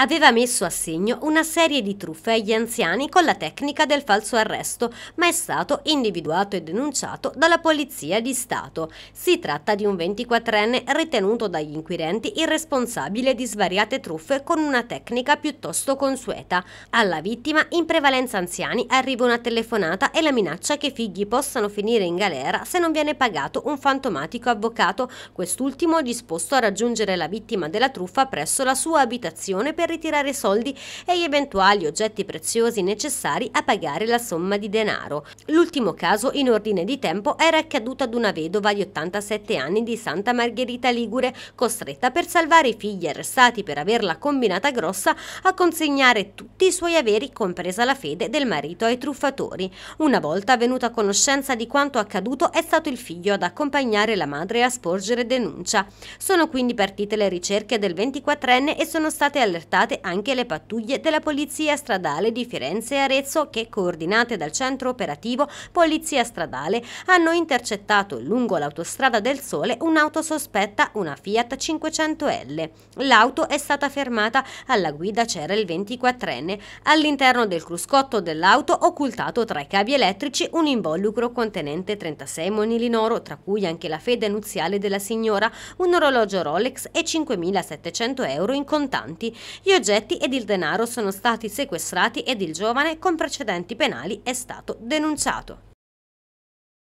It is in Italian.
aveva messo a segno una serie di truffe agli anziani con la tecnica del falso arresto, ma è stato individuato e denunciato dalla Polizia di Stato. Si tratta di un 24enne ritenuto dagli inquirenti il responsabile di svariate truffe con una tecnica piuttosto consueta. Alla vittima, in prevalenza anziani, arriva una telefonata e la minaccia che i figli possano finire in galera se non viene pagato un fantomatico avvocato, quest'ultimo disposto a raggiungere la vittima della truffa presso la sua abitazione per ritirare soldi e gli eventuali oggetti preziosi necessari a pagare la somma di denaro. L'ultimo caso in ordine di tempo era accaduto ad una vedova di 87 anni di Santa Margherita Ligure, costretta per salvare i figli arrestati per averla combinata grossa a consegnare tutti i suoi averi, compresa la fede del marito ai truffatori. Una volta venuta a conoscenza di quanto accaduto è stato il figlio ad accompagnare la madre a sporgere denuncia. Sono quindi partite le ricerche del 24enne e sono state allertate state anche le pattuglie della Polizia Stradale di Firenze e Arezzo che, coordinate dal centro operativo Polizia Stradale, hanno intercettato lungo l'autostrada del Sole un'auto sospetta, una Fiat 500L. L'auto è stata fermata, alla guida c'era il 24enne. All'interno del cruscotto dell'auto occultato tra i cavi elettrici un involucro contenente 36 monili in oro, tra cui anche la fede nuziale della signora, un orologio Rolex e 5.700 euro in contanti. Gli oggetti ed il denaro sono stati sequestrati ed il giovane con precedenti penali è stato denunciato.